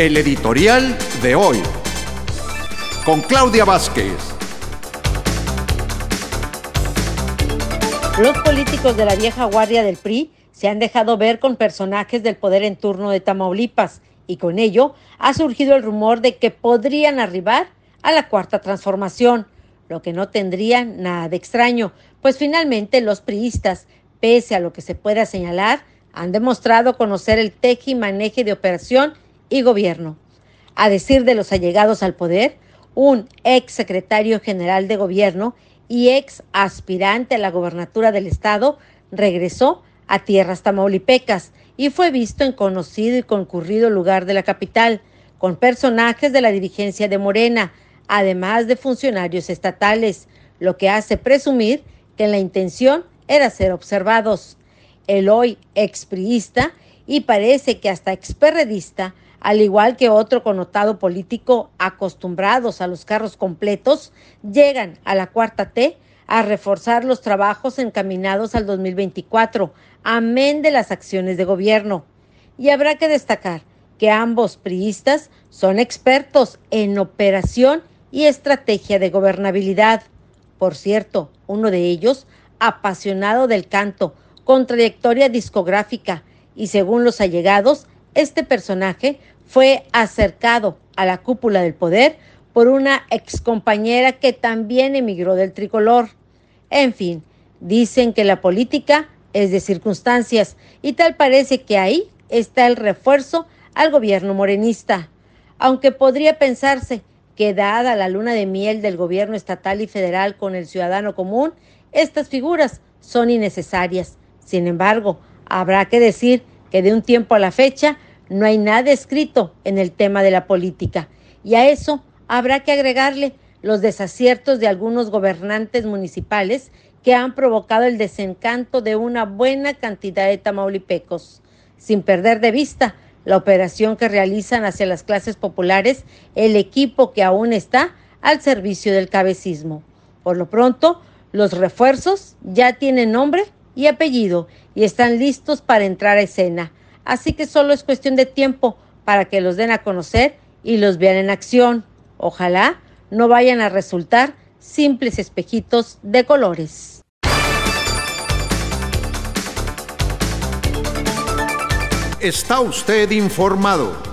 El editorial de hoy. Con Claudia Vázquez. Los políticos de la vieja guardia del PRI se han dejado ver con personajes del poder en turno de Tamaulipas y con ello ha surgido el rumor de que podrían arribar a la cuarta transformación, lo que no tendría nada de extraño, pues finalmente los priistas, pese a lo que se pueda señalar, han demostrado conocer el teje y maneje de operación y gobierno. A decir de los allegados al poder, un ex secretario general de gobierno y ex aspirante a la gobernatura del estado regresó a tierras tamaulipecas y fue visto en conocido y concurrido lugar de la capital, con personajes de la dirigencia de Morena, además de funcionarios estatales, lo que hace presumir que la intención era ser observados. El hoy expriista y parece que hasta experredista, al igual que otro connotado político acostumbrados a los carros completos, llegan a la cuarta T a reforzar los trabajos encaminados al 2024, amén de las acciones de gobierno. Y habrá que destacar que ambos priistas son expertos en operación y estrategia de gobernabilidad. Por cierto, uno de ellos, apasionado del canto, con trayectoria discográfica, y según los allegados, este personaje fue acercado a la cúpula del poder por una excompañera que también emigró del tricolor. En fin, dicen que la política es de circunstancias y tal parece que ahí está el refuerzo al gobierno morenista. Aunque podría pensarse que dada la luna de miel del gobierno estatal y federal con el ciudadano común, estas figuras son innecesarias. Sin embargo, habrá que decir que de un tiempo a la fecha no hay nada escrito en el tema de la política. Y a eso habrá que agregarle los desaciertos de algunos gobernantes municipales que han provocado el desencanto de una buena cantidad de tamaulipecos, sin perder de vista la operación que realizan hacia las clases populares el equipo que aún está al servicio del cabecismo. Por lo pronto, los refuerzos ya tienen nombre y apellido y están listos para entrar a escena. Así que solo es cuestión de tiempo para que los den a conocer y los vean en acción. Ojalá no vayan a resultar simples espejitos de colores. Está usted informado